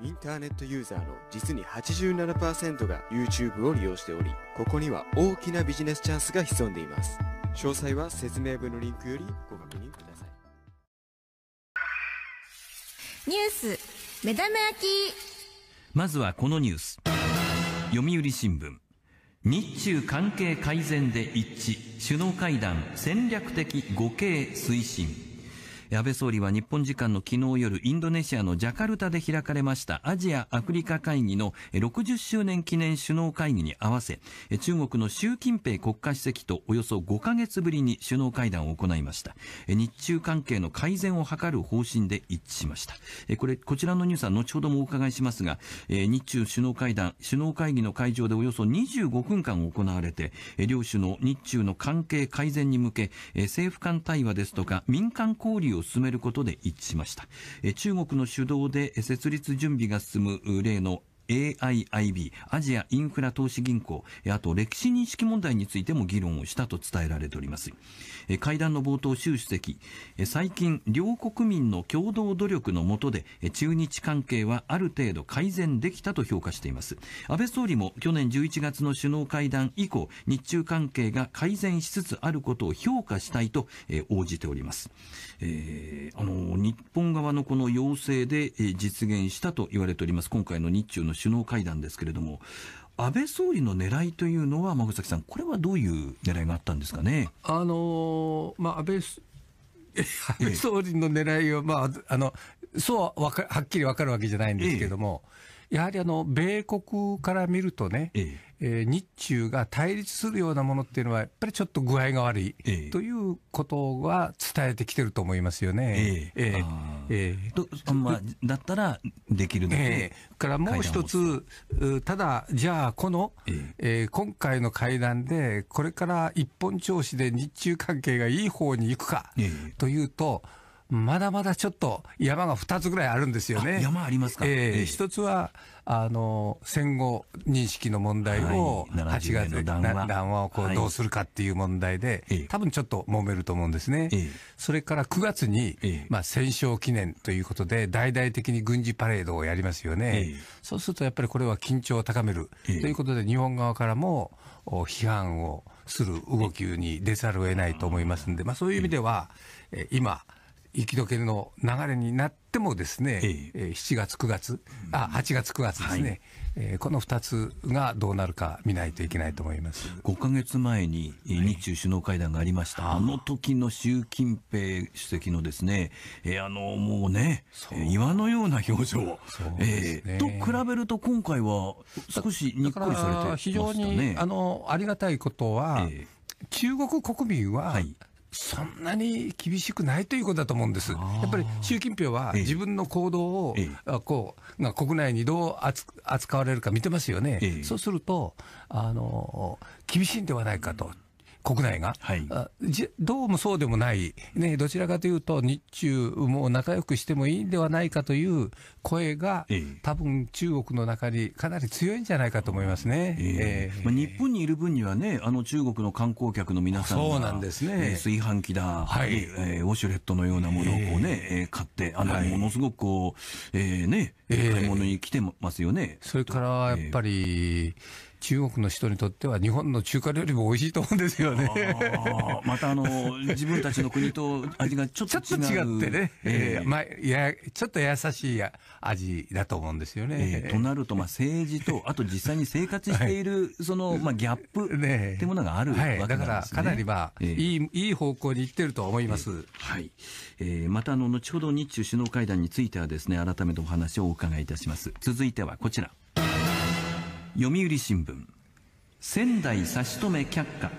インターネットユーザーの実に87%が YouTube を利用しており、ここには大きなビジネスチャンスが潜んでいます。詳細は説明文のリンクよりご確認ください。ニュース、目玉焼き。まずはこのニュース。読売新聞。日中関係改善で一致。首脳会談戦略的互恵推進。安倍総理は日本時間の昨日夜、インドネシアのジャカルタで開かれましたアジア・アフリカ会議の60周年記念首脳会議に合わせ、中国の習近平国家主席とおよそ5ヶ月ぶりに首脳会談を行いました。日中関係の改善を図る方針で一致しました。これ、こちらのニュースは後ほどもお伺いしますが、日中首脳会談、首脳会議の会場でおよそ25分間行われて、両首脳、日中の関係改善に向け、政府間対話ですとか民間交流をを進めることで一致しました。中国の主導で設立準備が進む例の AIIB、アジアインフラ投資銀行、あと歴史認識問題についても議論をしたと伝えられております。会談の冒頭、習主席、最近、両国民の共同努力の下で、中日関係はある程度改善できたと評価しています。安倍総理も去年11月の首脳会談以降、日中関係が改善しつつあることを評価したいと応じております。えー、あの、日本側のこの要請で実現したと言われております。今回の日中の首脳会談ですけれども、安倍総理の狙いというのは、山崎さん、これはどういう狙いがあったんですかね。あのー、まあ、安倍安倍総理の狙いは、まあ、あのそうははっきり分かるわけじゃないんですけれども、ええ、やはりあの米国から見るとね、ええー、日中が対立するようなものっていうのは、やっぱりちょっと具合が悪い、えー、ということは伝えてきてると思いますよね。えー、えー、えー、とまあ、だったらできるだけ、えー、からもう一つ、ただ、じゃあ、この、えー、えー、今回の会談で、これから一本調子で日中関係がいい方に行くか、えというと、まだまだちょっと山が2つぐらいあるんですよね。山ありますか、えー、えー、つはあの戦後認識の問題を8月で談話をこうどうするかっていう問題で、多分ちょっと揉めると思うんですね。それから9月に、まあ、戦勝記念ということで大々的に軍事パレードをやりますよね。そうするとやっぱりこれは緊張を高めるということで日本側からも批判をする動きに出ざるを得ないと思いますんで、まあ、そういう意味では、今雪解けの流れになってもですね、えー、7月9月、うあ8月9月ですね、はい、えー、この2つがどうなるか見ないといけないと思います5か月前に日中首脳会談がありました、はい、あの時の習近平主席のですね、えー、あのもうね岩のような表情、ねえー、と比べると今回は少しにっこりされてましたね非常にあのありがたいことは、えー、中国国民は、はいそんなに厳しくないということだと思うんです。やっぱり習近平は自分の行動を、ええ、こう、ま国内にどう扱われるか見てますよね。え、そうすると、あの、厳しいんではないかと。国内が、はい、どうもそうでもない、ね、どちらかというと、日中、もう仲良くしてもいいんではないかという声が、えー、多分中国の中にかなり強いんじゃないかと思いますね、えー、えー、まあ、日本にいる分にはね、あの中国の観光客の皆さんが、そうなんですね、えー、炊飯器だ、はいえー、ウォシュレットのようなものをこうね、えー、買って、あの、ものすごくこう、えー、ね、買い物に来てますよね。それからやっぱり、えー中国の人にとっては日本の中華料理も美味しいと思うんですよね。またあの、自分たちの国と味がちょっと違う。ちょっと違ってね。えー、まあ、や、ちょっと優しい味だと思うんですよね。えー、となると、まあ政治と、あと実際に生活している、はい、その、まあギャップってものがあるわけですね、ねはい、だからかなりまあ、えー、いい、いい方向にいってると思います。えー、はい。えー、またあの、後ほど日中首脳会談についてはですね、改めてお話をお伺いいたします。続いてはこちら。読売新聞仙台差し止め却下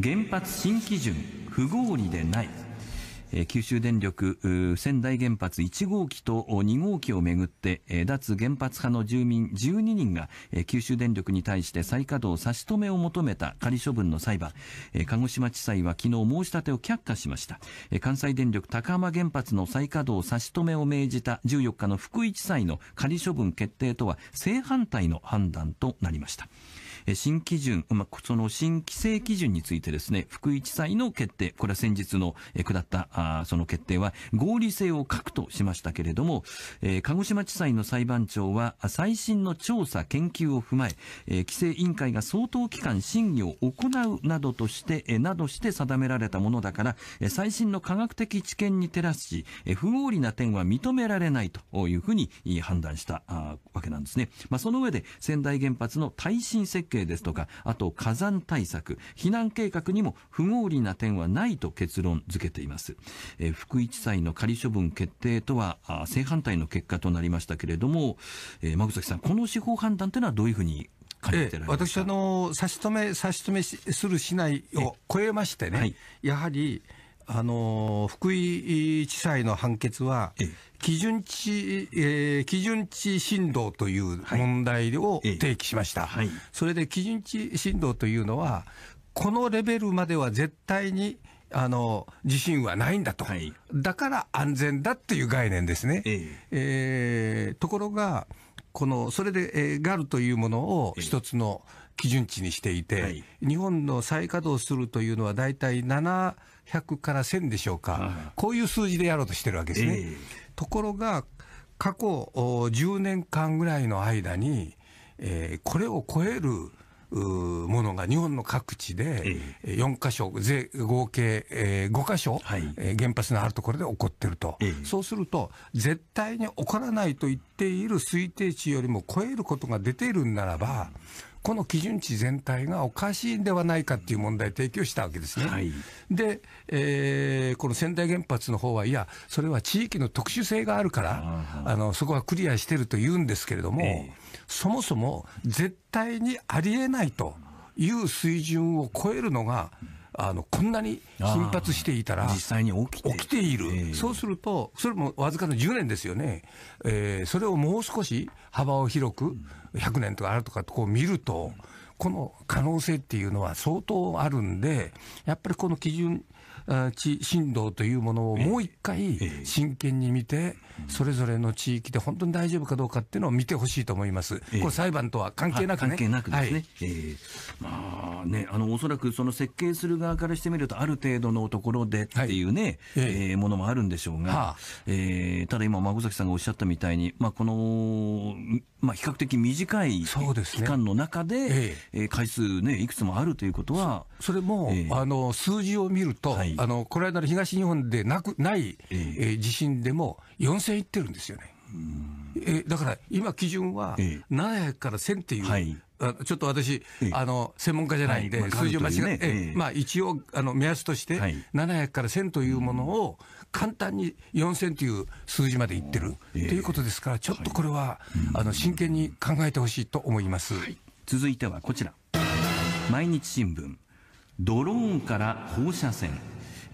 原発新基準不合理でない九州電力仙台原発1号機と2号機をめぐって、脱原発派の住民12人が、九州電力に対して再稼働差し止めを求めた仮処分の裁判、鹿児島地裁は昨日申し立てを却下しました、関西電力高浜原発の再稼働差し止めを命じた14日の福井地裁の仮処分決定とは正反対の判断となりました。新基準、まあ、その新規制基準についてですね、福井地裁の決定、これは先日の下ったあその決定は合理性を欠くとしましたけれども、えー、鹿児島地裁の裁判長は最新の調査、研究を踏まえ、えー、規制委員会が相当期間審議を行うなどとして、えー、などして定められたものだから、えー、最新の科学的知見に照らすし、えー、不合理な点は認められないというふうに判断したあわけなんですね。まあ、その上で仙台原発の耐震設計計ですとか、あと火山対策、避難計画にも不合理な点はないと結論付けています。えー、福井地裁の仮処分決定とは正反対の結果となりましたけれども、えー、間口さん、この司法判断というのはどういうふうにええ、私あの差し止め差し止めするしないを超えましてね、はい、やはりあの福井地裁の判決は、基準値、えー、基準値振動という問題を提起しました、はいはい、それで基準値振動というのは、このレベルまでは絶対にあの地震はないんだと、はい、だから安全だっていう概念ですね。えー、えー、ところがこのそれで、えー、ガルというものを一つの、えー基準値にしていて、はい、日本の再稼働するというのは大体700から1000でしょうか、こういう数字でやろうとしてるわけですね。えー、ところが、過去10年間ぐらいの間に、えー、これを超えるものが日本の各地で、4箇所、合計、えー、5箇所、はい、原発のあるところで起こってると、えー、そうすると、絶対に起こらないと言っている推定値よりも超えることが出ているならば、うんこの基準値全体がおかしいんではないかっていう問題提起をしたわけですね。はい、で、えー、この仙台原発の方はいや、それは地域の特殊性があるから、あのそこはクリアしてると言うんですけれども、えー、そもそも絶対にありえないと。いう水準を超えるのが、あの、こんなに頻発していたら、実際に起きて起きている、えー、そうすると、それもわずかの10年ですよね、えー、それをもう少し幅を広く、100年とかあるとかこう見ると、この可能性っていうのは相当あるんで、やっぱりこの基準地震動というものをもう一回真剣に見て、それぞれの地域で本当に大丈夫かどうかっていうのを見てほしいと思います。これ裁判とは関係なくね。関係なくですね。はえまあね、あの、おそらくその設計する側からしてみると、ある程度のところでっていうね、はい、ええー、ものもあるんでしょうが、はあ、えー、ただ今、孫崎さんがおっしゃったみたいに、まあこの、まあ比較的短い期間の中で、え回数ね、いくつもあるということは。それも、えー、あの、数字を見ると、はい、あのこの間の東日本でなくない、えー、え地震でも4000いってるんですよね。えー、だから今、基準は700から1000っていう、はい、ちょっと私、えあの専門家じゃないんで、はいまあ、数字を間違って、ねえ、まあ、一応あの、目安として、700から1000というものを、簡単に4000という数字までいってるということですから、ちょっとこれは、はい、あの真剣に考えてほしいと思います、はい、続いてはこちら、毎日新聞、ドローンから放射線。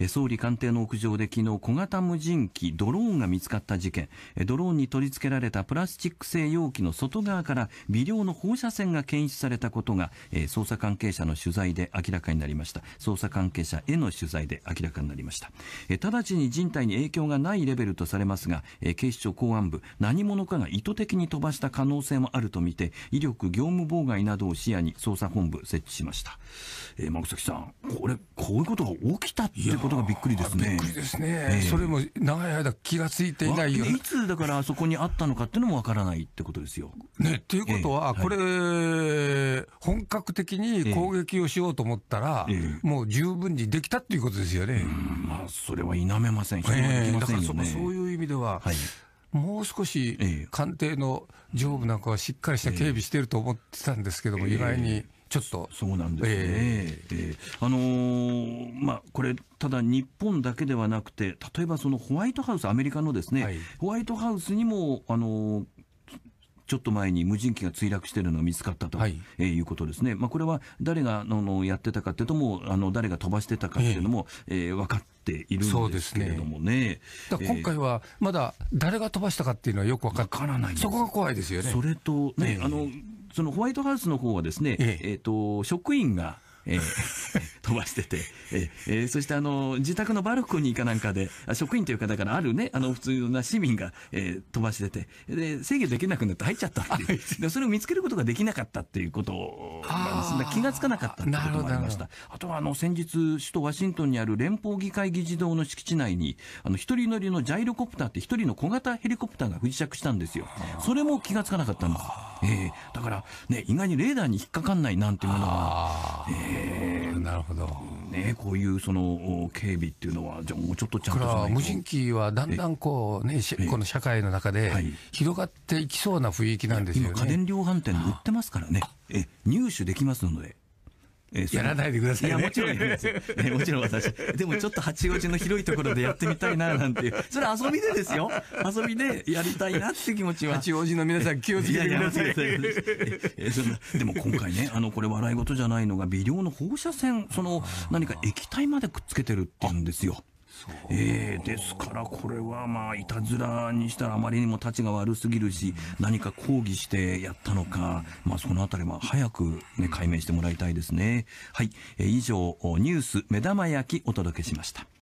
総理官邸の屋上で昨日小型無人機ドローンが見つかった事件ドローンに取り付けられたプラスチック製容器の外側から微量の放射線が検出されたことが捜査関係者の取材で明らかになりました捜査関係者への取材で明らかになりました直ちに人体に影響がないレベルとされますが警視庁公安部何者かが意図的に飛ばした可能性もあるとみて威力業務妨害などを視野に捜査本部設置しました、えー、マさんこれこういうことが起きたってことことがびっくりですね。びっくりですね、えー、それも長い間気がついていないよいつだからあそこにあったのかっていうのもわからないってことですよ。ね、ということは、これ、はい、本格的に攻撃をしようと思ったら、えー、もう十分にできたっていうことですよね。まあ、それは否めません。ませんよね。だからそういう意味では、はいもう少し官邸の上部なんかはしっかりした警備してると思ってたんですけども、意外に。ちょっとそうなんですね、えー、えー、あのー、まあ、これただ日本だけではなくて例えばそのホワイトハウスアメリカのですね、はい、ホワイトハウスにも、あのーちょっと前に無人機が墜落しているのが見つかったと、はいえー、いうことですね、まあ、これは誰があのやってたかというと、もあの誰が飛ばしてたかというのも、えー、えー、分かっているんですけれどもね、ね、今回はまだ誰が飛ばしたかっていうのはよく分かからないそこが怖いですよね。それとね、えー、あのそのホワイトハウスの方はですね、えええー、と職員が、えー、飛ばしてて、えー、そしてあの自宅のバルコニーかなんかで、職員というか、だからあるね、あの普通な市民が、えー、飛ばしててで、制御できなくなって入っちゃったっでそれを見つけることができなかったっていうことなんです、ね、気がつかなかったってこともありました。あとはあの先日、首都ワシントンにある連邦議会議事堂の敷地内に、あの一人乗りのジャイロコプターって、一人の小型ヘリコプターが不時着したんですよ、それも気がつかなかったんです。えー、だから、ね、意外にレーダーに引っかかんないなんていうものが、えー、なるほど、ね、こういうその警備っていうのは、じゃもうちょっとちゃんと無人機はだんだんこうね、ね、えー、この社会の中で広がっていきそうな雰囲気なんですよね、今、家電量販店で売ってますからね、えー、入手できますので。えやらないでください、ね、いや、もちろんやりますよ、もちろん私。でもちょっと八王子の広いところでやってみたいな、なんていう。それ遊びでですよ。遊びでやりたいなって気持ちは。八王子の皆さん気をつけてください。いやいやえそのでも今回ね、あの、これ笑い事じゃないのが、微量の放射線、その、何か液体までくっつけてるって言うんですよ。えー、ですからこれはまあいたずらにしたらあまりにもたちが悪すぎるし何か抗議してやったのか、まあ、そのあたりは早く、ね、解明してもらいたいですね。はい、えー、以上ニュース目玉焼きお届けしました。